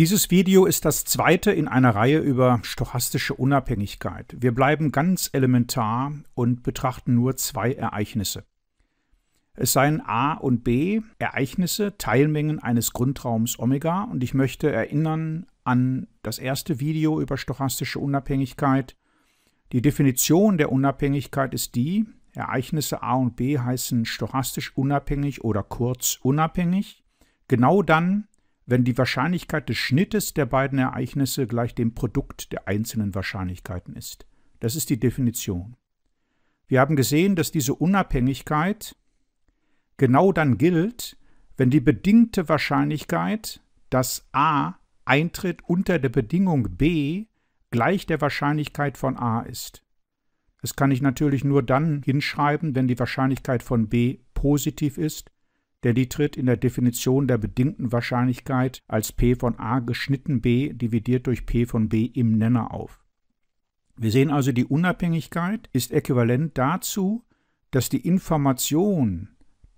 Dieses Video ist das zweite in einer Reihe über stochastische Unabhängigkeit. Wir bleiben ganz elementar und betrachten nur zwei Ereignisse. Es seien A und B Ereignisse, Teilmengen eines Grundraums Omega und ich möchte erinnern an das erste Video über stochastische Unabhängigkeit. Die Definition der Unabhängigkeit ist die, Ereignisse A und B heißen stochastisch unabhängig oder kurz unabhängig. Genau dann, wenn die Wahrscheinlichkeit des Schnittes der beiden Ereignisse gleich dem Produkt der einzelnen Wahrscheinlichkeiten ist. Das ist die Definition. Wir haben gesehen, dass diese Unabhängigkeit genau dann gilt, wenn die bedingte Wahrscheinlichkeit, dass a eintritt unter der Bedingung b gleich der Wahrscheinlichkeit von a ist. Das kann ich natürlich nur dann hinschreiben, wenn die Wahrscheinlichkeit von b positiv ist denn die tritt in der Definition der bedingten Wahrscheinlichkeit als p von a geschnitten b dividiert durch p von b im Nenner auf. Wir sehen also, die Unabhängigkeit ist äquivalent dazu, dass die Information,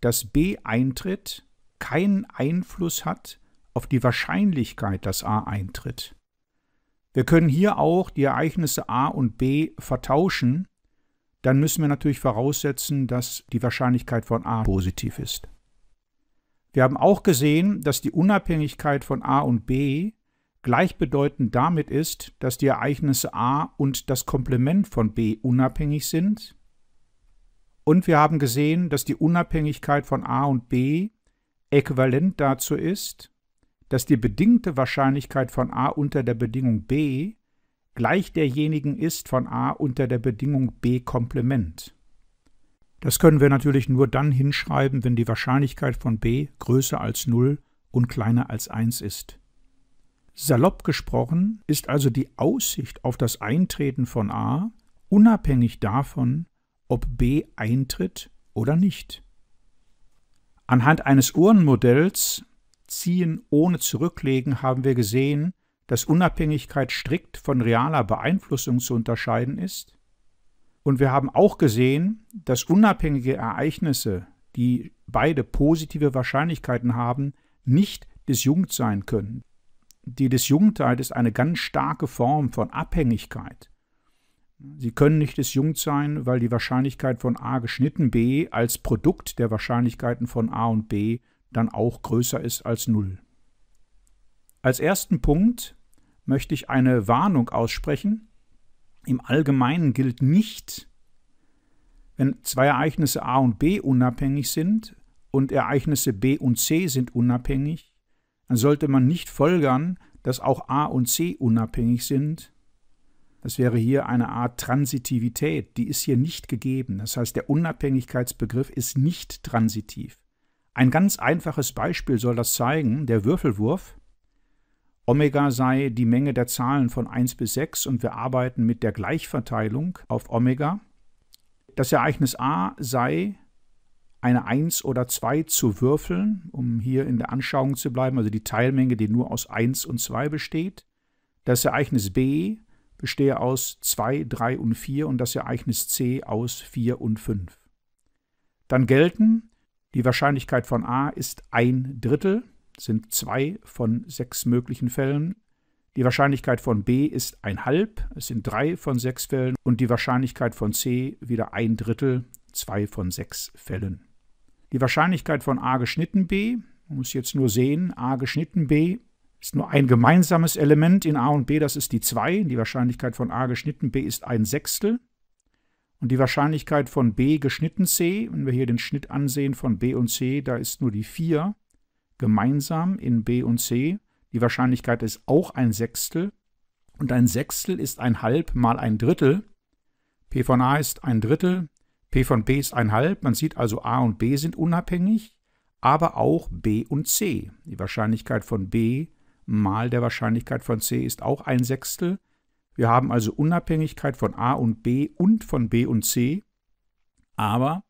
dass b eintritt, keinen Einfluss hat auf die Wahrscheinlichkeit, dass a eintritt. Wir können hier auch die Ereignisse a und b vertauschen, dann müssen wir natürlich voraussetzen, dass die Wahrscheinlichkeit von a positiv ist. Wir haben auch gesehen, dass die Unabhängigkeit von a und b gleichbedeutend damit ist, dass die Ereignisse a und das Komplement von b unabhängig sind. Und wir haben gesehen, dass die Unabhängigkeit von a und b äquivalent dazu ist, dass die bedingte Wahrscheinlichkeit von a unter der Bedingung b gleich derjenigen ist von a unter der Bedingung b Komplement. Das können wir natürlich nur dann hinschreiben, wenn die Wahrscheinlichkeit von b größer als 0 und kleiner als 1 ist. Salopp gesprochen ist also die Aussicht auf das Eintreten von a unabhängig davon, ob b eintritt oder nicht. Anhand eines Uhrenmodells Ziehen ohne Zurücklegen haben wir gesehen, dass Unabhängigkeit strikt von realer Beeinflussung zu unterscheiden ist und wir haben auch gesehen, dass unabhängige Ereignisse, die beide positive Wahrscheinlichkeiten haben, nicht disjunkt sein können. Die Disjunktheit ist eine ganz starke Form von Abhängigkeit. Sie können nicht disjunkt sein, weil die Wahrscheinlichkeit von a geschnitten b als Produkt der Wahrscheinlichkeiten von a und b dann auch größer ist als null. Als ersten Punkt möchte ich eine Warnung aussprechen, im Allgemeinen gilt nicht, wenn zwei Ereignisse A und B unabhängig sind und Ereignisse B und C sind unabhängig, dann sollte man nicht folgern, dass auch A und C unabhängig sind. Das wäre hier eine Art Transitivität, die ist hier nicht gegeben. Das heißt, der Unabhängigkeitsbegriff ist nicht transitiv. Ein ganz einfaches Beispiel soll das zeigen, der Würfelwurf. Omega sei die Menge der Zahlen von 1 bis 6 und wir arbeiten mit der Gleichverteilung auf Omega. Das Ereignis A sei eine 1 oder 2 zu würfeln, um hier in der Anschauung zu bleiben, also die Teilmenge, die nur aus 1 und 2 besteht. Das Ereignis B bestehe aus 2, 3 und 4 und das Ereignis C aus 4 und 5. Dann gelten, die Wahrscheinlichkeit von A ist ein Drittel, sind zwei von sechs möglichen Fällen. Die Wahrscheinlichkeit von B ist ein Halb, es sind drei von sechs Fällen und die Wahrscheinlichkeit von C wieder ein Drittel, zwei von sechs Fällen. Die Wahrscheinlichkeit von A geschnitten B, man muss jetzt nur sehen, A geschnitten B ist nur ein gemeinsames Element in A und B, das ist die 2. Die Wahrscheinlichkeit von A geschnitten B ist ein Sechstel. Und die Wahrscheinlichkeit von B geschnitten C, wenn wir hier den Schnitt ansehen von B und C, da ist nur die 4 gemeinsam in B und C. Die Wahrscheinlichkeit ist auch ein Sechstel. Und ein Sechstel ist ein Halb mal ein Drittel. P von A ist ein Drittel, P von B ist ein Halb. Man sieht also, A und B sind unabhängig, aber auch B und C. Die Wahrscheinlichkeit von B mal der Wahrscheinlichkeit von C ist auch ein Sechstel. Wir haben also Unabhängigkeit von A und B und von B und C, aber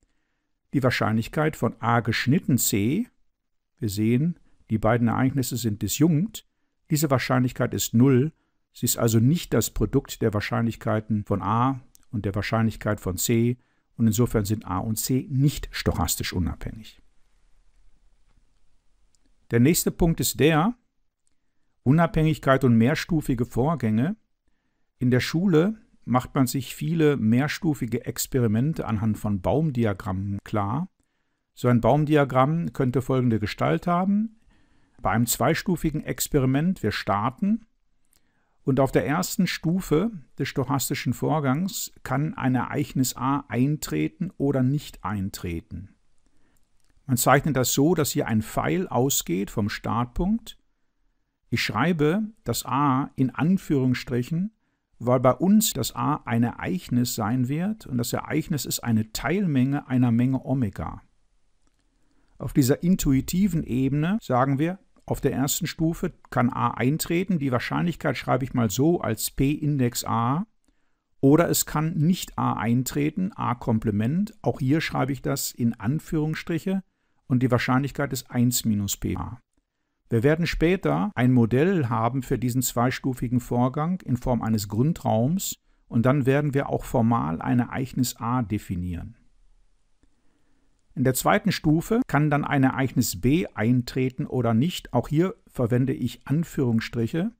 die Wahrscheinlichkeit von A geschnitten C wir sehen, die beiden Ereignisse sind disjunkt. Diese Wahrscheinlichkeit ist null. Sie ist also nicht das Produkt der Wahrscheinlichkeiten von A und der Wahrscheinlichkeit von C. Und insofern sind A und C nicht stochastisch unabhängig. Der nächste Punkt ist der, Unabhängigkeit und mehrstufige Vorgänge. In der Schule macht man sich viele mehrstufige Experimente anhand von Baumdiagrammen klar. So ein Baumdiagramm könnte folgende Gestalt haben. Bei einem zweistufigen Experiment, wir starten und auf der ersten Stufe des stochastischen Vorgangs kann ein Ereignis A eintreten oder nicht eintreten. Man zeichnet das so, dass hier ein Pfeil ausgeht vom Startpunkt. Ich schreibe das A in Anführungsstrichen, weil bei uns das A ein Ereignis sein wird und das Ereignis ist eine Teilmenge einer Menge Omega. Auf dieser intuitiven Ebene sagen wir, auf der ersten Stufe kann A eintreten, die Wahrscheinlichkeit schreibe ich mal so als P-Index A, oder es kann nicht A eintreten, A-Komplement, auch hier schreibe ich das in Anführungsstriche und die Wahrscheinlichkeit ist 1 minus PA. Wir werden später ein Modell haben für diesen zweistufigen Vorgang in Form eines Grundraums und dann werden wir auch formal ein Ereignis A definieren. In der zweiten Stufe kann dann ein Ereignis B eintreten oder nicht. Auch hier verwende ich Anführungsstriche.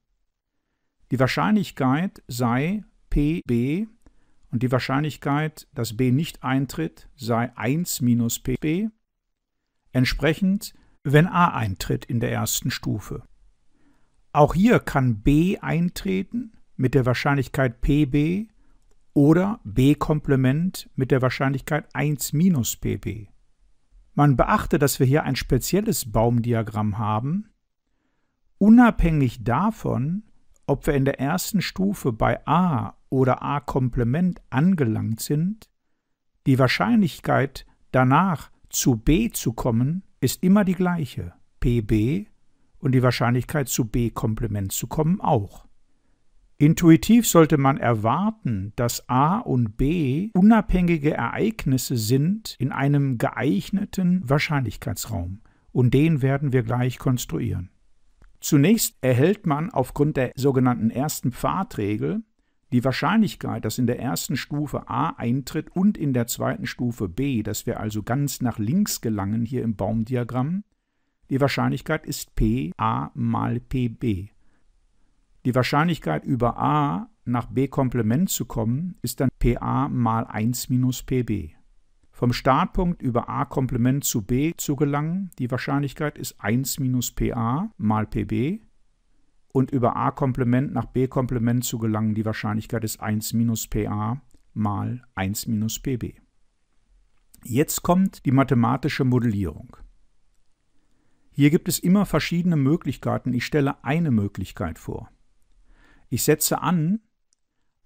Die Wahrscheinlichkeit sei PB und die Wahrscheinlichkeit, dass B nicht eintritt, sei 1 minus PB. Entsprechend, wenn A eintritt in der ersten Stufe. Auch hier kann B eintreten mit der Wahrscheinlichkeit PB oder B-Komplement mit der Wahrscheinlichkeit 1 minus PB. Man beachte, dass wir hier ein spezielles Baumdiagramm haben, unabhängig davon, ob wir in der ersten Stufe bei a oder a-Komplement angelangt sind, die Wahrscheinlichkeit, danach zu b zu kommen, ist immer die gleiche, pb, und die Wahrscheinlichkeit, zu b-Komplement zu kommen auch. Intuitiv sollte man erwarten, dass A und B unabhängige Ereignisse sind in einem geeigneten Wahrscheinlichkeitsraum, und den werden wir gleich konstruieren. Zunächst erhält man aufgrund der sogenannten ersten Pfadregel die Wahrscheinlichkeit, dass in der ersten Stufe A eintritt und in der zweiten Stufe B, dass wir also ganz nach links gelangen hier im Baumdiagramm, die Wahrscheinlichkeit ist PA mal PB. Die Wahrscheinlichkeit über a nach b Komplement zu kommen, ist dann pa mal 1 minus pb. Vom Startpunkt über a Komplement zu b zu gelangen, die Wahrscheinlichkeit ist 1 minus pa mal pb. Und über a Komplement nach b Komplement zu gelangen, die Wahrscheinlichkeit ist 1 minus pa mal 1 minus pb. Jetzt kommt die mathematische Modellierung. Hier gibt es immer verschiedene Möglichkeiten. Ich stelle eine Möglichkeit vor. Ich setze an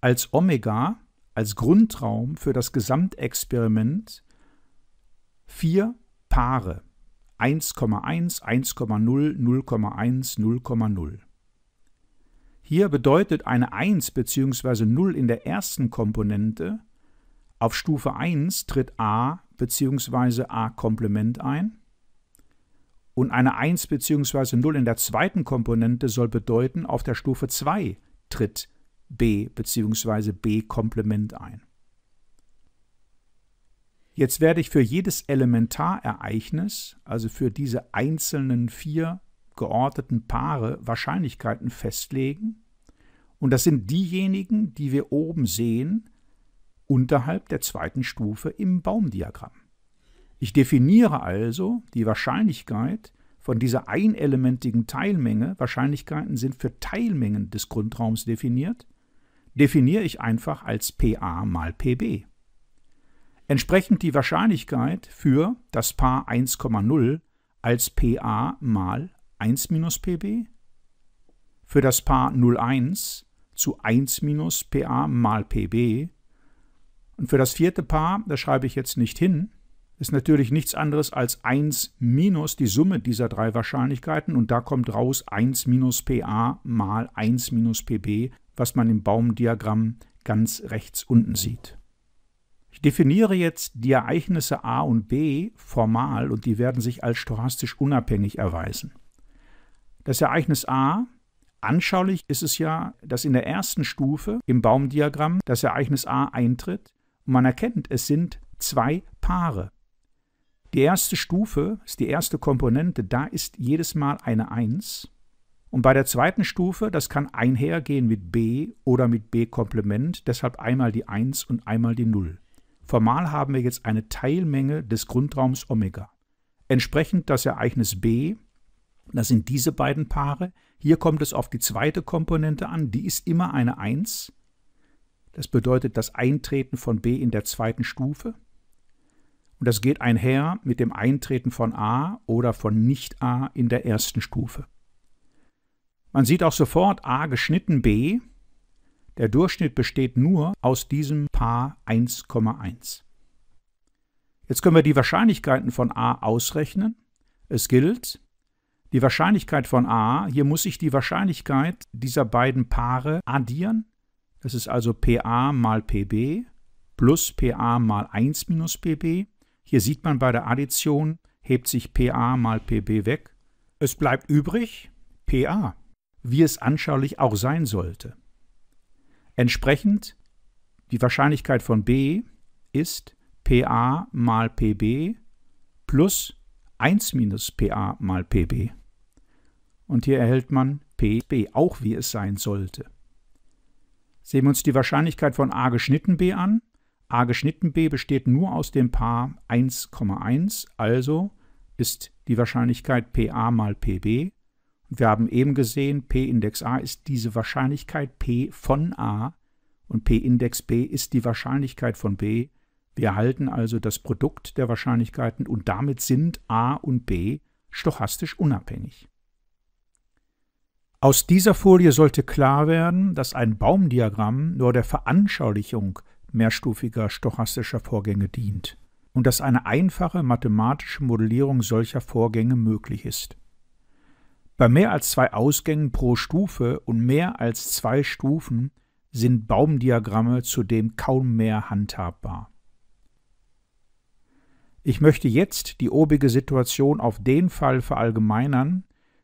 als Omega, als Grundraum für das Gesamtexperiment vier Paare. 1,1, 1,0, 0,1, 0,0. Hier bedeutet eine 1 bzw. 0 in der ersten Komponente, auf Stufe 1 tritt a bzw. a-Komplement ein und eine 1 bzw. 0 in der zweiten Komponente soll bedeuten, auf der Stufe 2 tritt B bzw. B-Komplement ein. Jetzt werde ich für jedes Elementarereignis, also für diese einzelnen vier geordneten Paare, Wahrscheinlichkeiten festlegen. Und das sind diejenigen, die wir oben sehen, unterhalb der zweiten Stufe im Baumdiagramm. Ich definiere also die Wahrscheinlichkeit, von dieser einelementigen Teilmenge, Wahrscheinlichkeiten sind für Teilmengen des Grundraums definiert, definiere ich einfach als PA mal PB. Entsprechend die Wahrscheinlichkeit für das Paar 1,0 als PA mal 1 minus PB, für das Paar 01 zu 1 minus PA mal PB und für das vierte Paar, das schreibe ich jetzt nicht hin, ist natürlich nichts anderes als 1 minus die Summe dieser drei Wahrscheinlichkeiten und da kommt raus 1 minus PA mal 1 minus PB, was man im Baumdiagramm ganz rechts unten sieht. Ich definiere jetzt die Ereignisse A und B formal und die werden sich als stochastisch unabhängig erweisen. Das Ereignis A, anschaulich ist es ja, dass in der ersten Stufe im Baumdiagramm das Ereignis A eintritt und man erkennt, es sind zwei Paare. Die erste Stufe ist die erste Komponente, da ist jedes Mal eine 1. Und bei der zweiten Stufe, das kann einhergehen mit b oder mit b-Komplement, deshalb einmal die 1 und einmal die 0. Formal haben wir jetzt eine Teilmenge des Grundraums Omega. Entsprechend das Ereignis b, das sind diese beiden Paare, hier kommt es auf die zweite Komponente an, die ist immer eine 1. Das bedeutet das Eintreten von b in der zweiten Stufe. Und das geht einher mit dem Eintreten von A oder von Nicht-A in der ersten Stufe. Man sieht auch sofort A geschnitten B. Der Durchschnitt besteht nur aus diesem Paar 1,1. Jetzt können wir die Wahrscheinlichkeiten von A ausrechnen. Es gilt, die Wahrscheinlichkeit von A, hier muss ich die Wahrscheinlichkeit dieser beiden Paare addieren. Das ist also PA mal PB plus PA mal 1 minus PB hier sieht man bei der Addition, hebt sich PA mal PB weg. Es bleibt übrig PA, wie es anschaulich auch sein sollte. Entsprechend die Wahrscheinlichkeit von B ist PA mal PB plus 1 minus PA mal PB. Und hier erhält man PB, auch wie es sein sollte. Sehen wir uns die Wahrscheinlichkeit von A geschnitten B an, a geschnitten b besteht nur aus dem Paar 1,1, also ist die Wahrscheinlichkeit PA mal PB. wir haben eben gesehen, P-Index A ist diese Wahrscheinlichkeit P von A und P-Index B ist die Wahrscheinlichkeit von B. Wir erhalten also das Produkt der Wahrscheinlichkeiten und damit sind A und B stochastisch unabhängig. Aus dieser Folie sollte klar werden, dass ein Baumdiagramm nur der Veranschaulichung mehrstufiger stochastischer Vorgänge dient und dass eine einfache mathematische Modellierung solcher Vorgänge möglich ist. Bei mehr als zwei Ausgängen pro Stufe und mehr als zwei Stufen sind Baumdiagramme zudem kaum mehr handhabbar. Ich möchte jetzt die obige Situation auf den Fall verallgemeinern,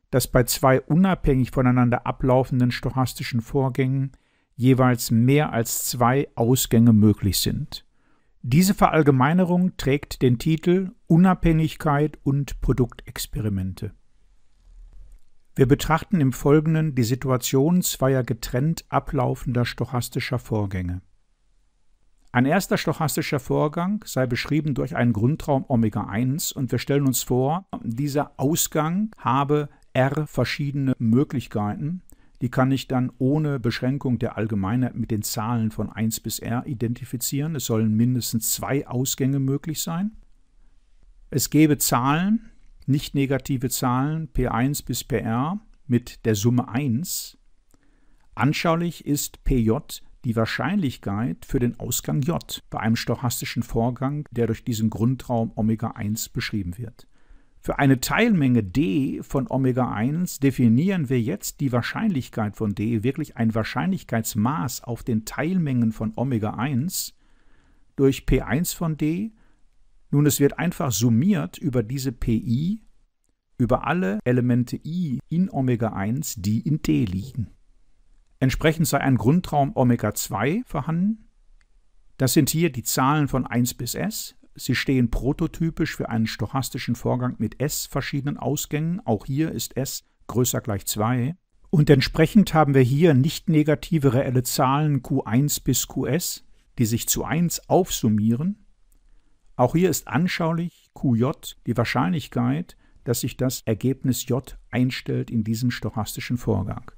dass bei zwei unabhängig voneinander ablaufenden stochastischen Vorgängen jeweils mehr als zwei Ausgänge möglich sind. Diese Verallgemeinerung trägt den Titel Unabhängigkeit und Produktexperimente. Wir betrachten im Folgenden die Situation zweier getrennt ablaufender stochastischer Vorgänge. Ein erster stochastischer Vorgang sei beschrieben durch einen Grundraum Omega 1 und wir stellen uns vor, dieser Ausgang habe R verschiedene Möglichkeiten die kann ich dann ohne Beschränkung der Allgemeinheit mit den Zahlen von 1 bis r identifizieren. Es sollen mindestens zwei Ausgänge möglich sein. Es gäbe Zahlen, nicht negative Zahlen, P1 bis PR mit der Summe 1. Anschaulich ist PJ die Wahrscheinlichkeit für den Ausgang J bei einem stochastischen Vorgang, der durch diesen Grundraum Omega 1 beschrieben wird. Für eine Teilmenge d von Omega-1 definieren wir jetzt die Wahrscheinlichkeit von d, wirklich ein Wahrscheinlichkeitsmaß auf den Teilmengen von Omega-1 durch P1 von d. Nun, es wird einfach summiert über diese Pi, über alle Elemente i in Omega-1, die in d liegen. Entsprechend sei ein Grundraum Omega-2 vorhanden. Das sind hier die Zahlen von 1 bis s, Sie stehen prototypisch für einen stochastischen Vorgang mit S verschiedenen Ausgängen. Auch hier ist S größer gleich 2. Und entsprechend haben wir hier nicht negative reelle Zahlen Q1 bis QS, die sich zu 1 aufsummieren. Auch hier ist anschaulich QJ die Wahrscheinlichkeit, dass sich das Ergebnis J einstellt in diesem stochastischen Vorgang.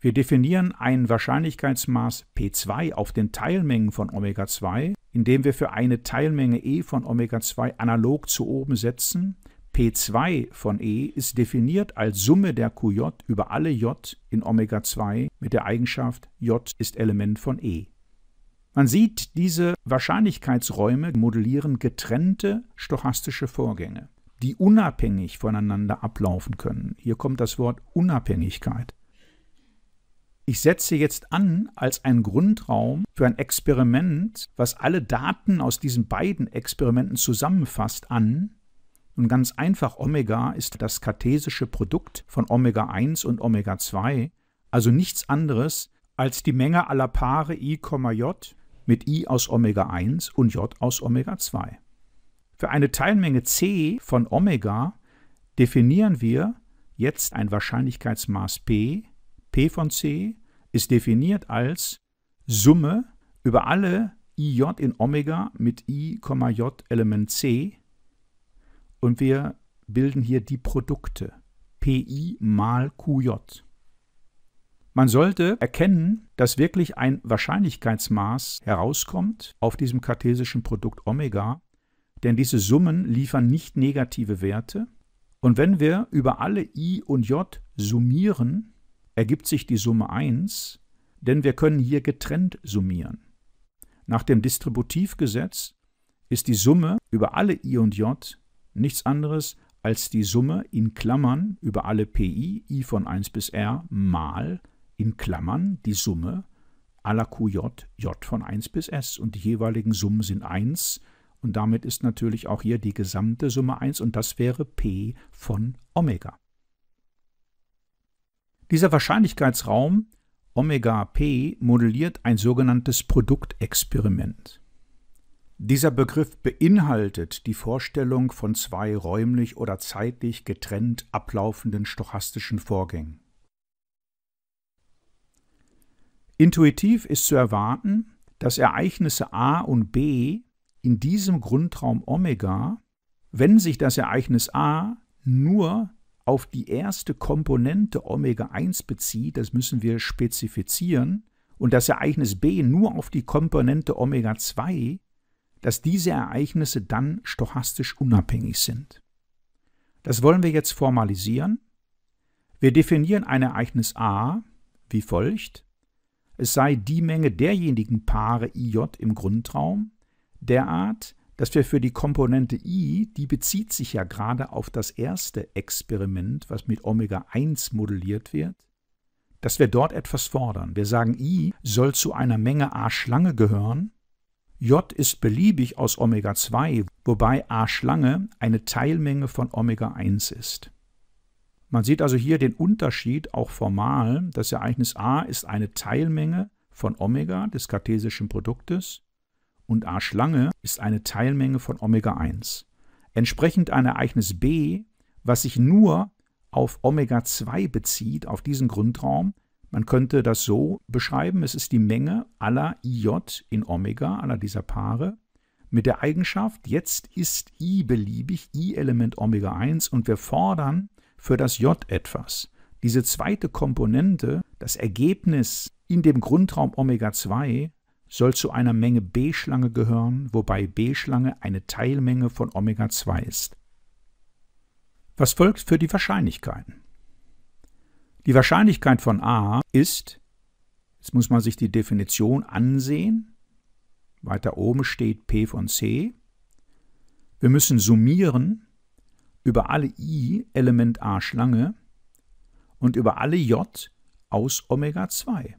Wir definieren ein Wahrscheinlichkeitsmaß P2 auf den Teilmengen von Omega 2 indem wir für eine Teilmenge E von Omega-2 analog zu oben setzen. P2 von E ist definiert als Summe der QJ über alle J in Omega-2 mit der Eigenschaft J ist Element von E. Man sieht, diese Wahrscheinlichkeitsräume modellieren getrennte stochastische Vorgänge, die unabhängig voneinander ablaufen können. Hier kommt das Wort Unabhängigkeit ich setze jetzt an als einen Grundraum für ein Experiment, was alle Daten aus diesen beiden Experimenten zusammenfasst, an. Und ganz einfach, Omega ist das kartesische Produkt von Omega 1 und Omega 2, also nichts anderes als die Menge aller Paare i, j mit i aus Omega 1 und j aus Omega 2. Für eine Teilmenge c von Omega definieren wir jetzt ein Wahrscheinlichkeitsmaß p P von C ist definiert als Summe über alle IJ in Omega mit I, J Element C und wir bilden hier die Produkte PI mal QJ. Man sollte erkennen, dass wirklich ein Wahrscheinlichkeitsmaß herauskommt auf diesem kartesischen Produkt Omega, denn diese Summen liefern nicht negative Werte. Und wenn wir über alle i und j summieren, ergibt sich die Summe 1, denn wir können hier getrennt summieren. Nach dem Distributivgesetz ist die Summe über alle i und j nichts anderes als die Summe in Klammern über alle pi, i von 1 bis r, mal in Klammern die Summe aller qj, j von 1 bis s. Und die jeweiligen Summen sind 1 und damit ist natürlich auch hier die gesamte Summe 1 und das wäre p von Omega. Dieser Wahrscheinlichkeitsraum Omega P modelliert ein sogenanntes Produktexperiment. Dieser Begriff beinhaltet die Vorstellung von zwei räumlich oder zeitlich getrennt ablaufenden stochastischen Vorgängen. Intuitiv ist zu erwarten, dass Ereignisse A und B in diesem Grundraum Omega, wenn sich das Ereignis A nur auf die erste Komponente Omega-1 bezieht, das müssen wir spezifizieren, und das Ereignis B nur auf die Komponente Omega-2, dass diese Ereignisse dann stochastisch unabhängig sind. Das wollen wir jetzt formalisieren. Wir definieren ein Ereignis A wie folgt. Es sei die Menge derjenigen Paare IJ im Grundraum derart, dass wir für die Komponente I, die bezieht sich ja gerade auf das erste Experiment, was mit Omega-1 modelliert wird, dass wir dort etwas fordern. Wir sagen, I soll zu einer Menge A Schlange gehören, J ist beliebig aus Omega-2, wobei A Schlange eine Teilmenge von Omega-1 ist. Man sieht also hier den Unterschied auch formal. Das Ereignis A ist eine Teilmenge von Omega des kartesischen Produktes und A-Schlange ist eine Teilmenge von Omega-1. Entsprechend ein Ereignis B, was sich nur auf Omega-2 bezieht, auf diesen Grundraum, man könnte das so beschreiben, es ist die Menge aller IJ in Omega, aller dieser Paare, mit der Eigenschaft, jetzt ist I beliebig, I-Element Omega 1 und wir fordern für das J etwas. Diese zweite Komponente, das Ergebnis in dem Grundraum Omega 2, soll zu einer Menge B-Schlange gehören, wobei B-Schlange eine Teilmenge von Omega-2 ist. Was folgt für die Wahrscheinlichkeiten? Die Wahrscheinlichkeit von A ist, jetzt muss man sich die Definition ansehen, weiter oben steht P von C, wir müssen summieren über alle I Element A Schlange und über alle J aus Omega 2.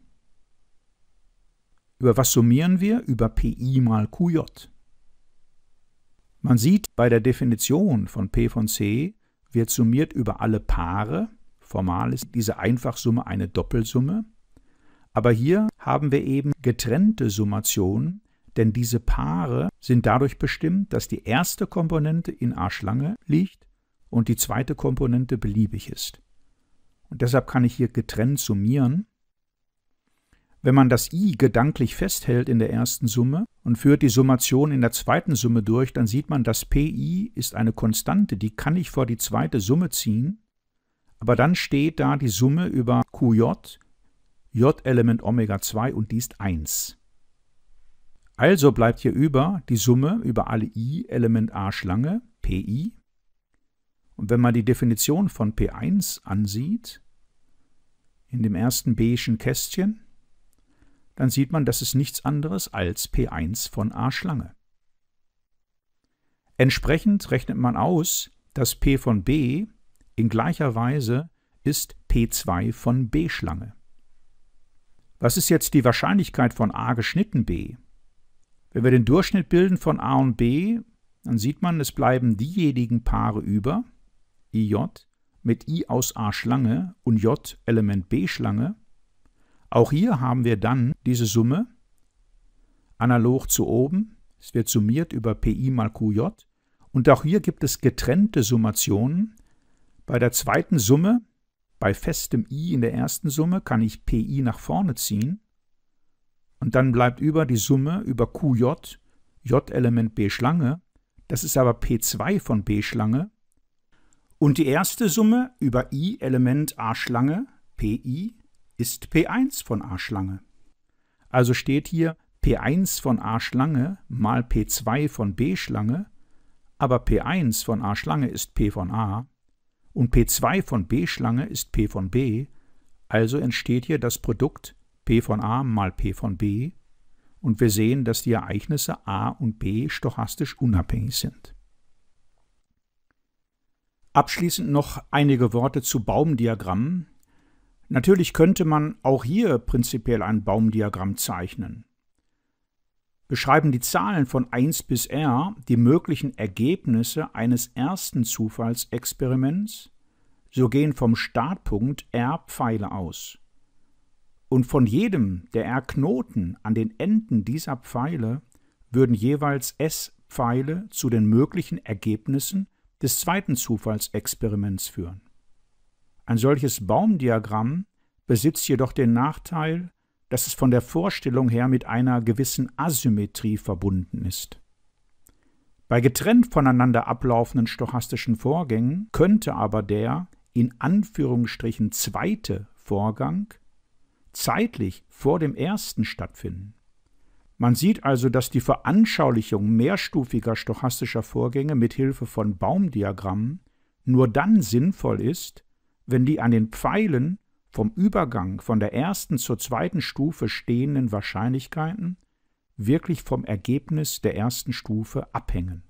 Über was summieren wir? Über Pi mal Qj. Man sieht, bei der Definition von P von C wird summiert über alle Paare. Formal ist diese Einfachsumme eine Doppelsumme. Aber hier haben wir eben getrennte Summationen, denn diese Paare sind dadurch bestimmt, dass die erste Komponente in A-Schlange liegt und die zweite Komponente beliebig ist. Und deshalb kann ich hier getrennt summieren wenn man das i gedanklich festhält in der ersten Summe und führt die Summation in der zweiten Summe durch, dann sieht man, dass pi ist eine Konstante, die kann ich vor die zweite Summe ziehen, aber dann steht da die Summe über qj, j-Element Omega 2 und die ist 1. Also bleibt hier über die Summe über alle i Element a Schlange, pi. Und wenn man die Definition von p1 ansieht, in dem ersten b'schen Kästchen, dann sieht man, das ist nichts anderes als P1 von A-Schlange. Entsprechend rechnet man aus, dass P von B in gleicher Weise ist P2 von B-Schlange. Was ist jetzt die Wahrscheinlichkeit von A geschnitten B? Wenn wir den Durchschnitt bilden von A und B, dann sieht man, es bleiben diejenigen Paare über, IJ, mit I aus A-Schlange und J Element B-Schlange, auch hier haben wir dann diese Summe analog zu oben. Es wird summiert über Pi mal Qj. Und auch hier gibt es getrennte Summationen. Bei der zweiten Summe, bei festem i in der ersten Summe, kann ich Pi nach vorne ziehen. Und dann bleibt über die Summe über Qj, J-Element B-Schlange. Das ist aber P2 von B-Schlange. Und die erste Summe über i Element A-Schlange, Pi, ist P1 von A-Schlange. Also steht hier P1 von A-Schlange mal P2 von B-Schlange, aber P1 von A-Schlange ist P von A und P2 von B-Schlange ist P von B, also entsteht hier das Produkt P von A mal P von B und wir sehen, dass die Ereignisse A und B stochastisch unabhängig sind. Abschließend noch einige Worte zu Baumdiagrammen. Natürlich könnte man auch hier prinzipiell ein Baumdiagramm zeichnen. Beschreiben die Zahlen von 1 bis r die möglichen Ergebnisse eines ersten Zufallsexperiments, so gehen vom Startpunkt r Pfeile aus. Und von jedem der r Knoten an den Enden dieser Pfeile würden jeweils s Pfeile zu den möglichen Ergebnissen des zweiten Zufallsexperiments führen. Ein solches Baumdiagramm besitzt jedoch den Nachteil, dass es von der Vorstellung her mit einer gewissen Asymmetrie verbunden ist. Bei getrennt voneinander ablaufenden stochastischen Vorgängen könnte aber der in Anführungsstrichen zweite Vorgang zeitlich vor dem ersten stattfinden. Man sieht also, dass die Veranschaulichung mehrstufiger stochastischer Vorgänge mit Hilfe von Baumdiagrammen nur dann sinnvoll ist, wenn die an den Pfeilen vom Übergang von der ersten zur zweiten Stufe stehenden Wahrscheinlichkeiten wirklich vom Ergebnis der ersten Stufe abhängen.